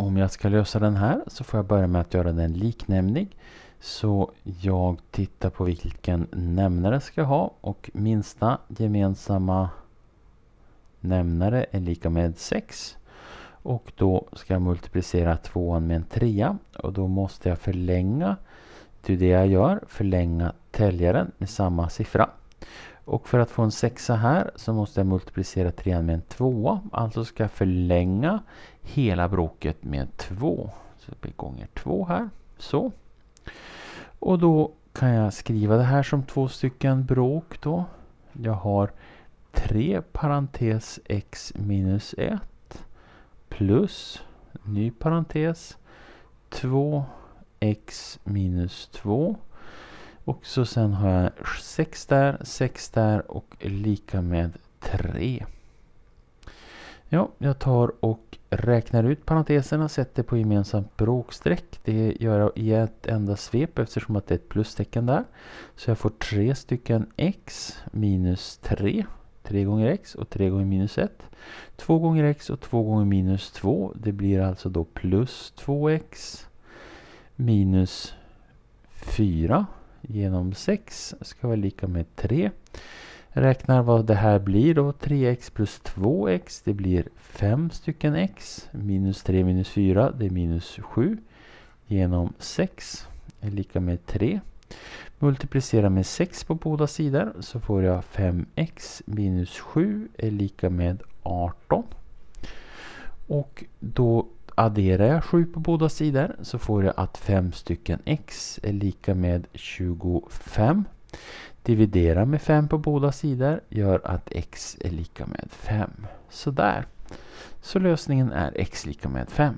Om jag ska lösa den här så får jag börja med att göra den liknämnig. Så jag tittar på vilken nämnare jag ska ha och minsta gemensamma nämnare är lika med 6. Och då ska jag multiplicera tvåan med en trea och då måste jag förlänga, det är det jag gör, förlänga täljaren med samma siffra. Och för att få en sexa här så måste jag multiplicera trean med en tvåa. Alltså ska jag förlänga hela bråket med två. Så det blir gånger två här. Så. Och då kan jag skriva det här som två stycken bråk då. Jag har 3 parentes x minus 1 plus ny parentes 2x minus 2 och så sen har jag 6 där, 6 där och lika med 3. Ja, jag tar och räknar ut parenteserna, och sätter på gemensamt bråkstreck. Det gör jag i ett enda svep eftersom att det är ett plustecken där. Så jag får 3 stycken x minus 3. 3 gånger x och 3 gånger minus 1. 2 gånger x och 2 gånger minus 2. Det blir alltså då plus 2x minus 4 genom 6 ska vara lika med 3. Räknar vad det här blir då. 3x plus 2x det blir 5 stycken x. Minus 3 minus 4 det är minus 7. Genom 6 är lika med 3. Multiplicera med 6 på båda sidor så får jag 5x minus 7 är lika med 18. Och då adderar jag 7 på båda sidor så får jag att 5 stycken x är lika med 25. Dividera med 5 på båda sidor gör att x är lika med 5. Sådär. Så lösningen är x lika med 5.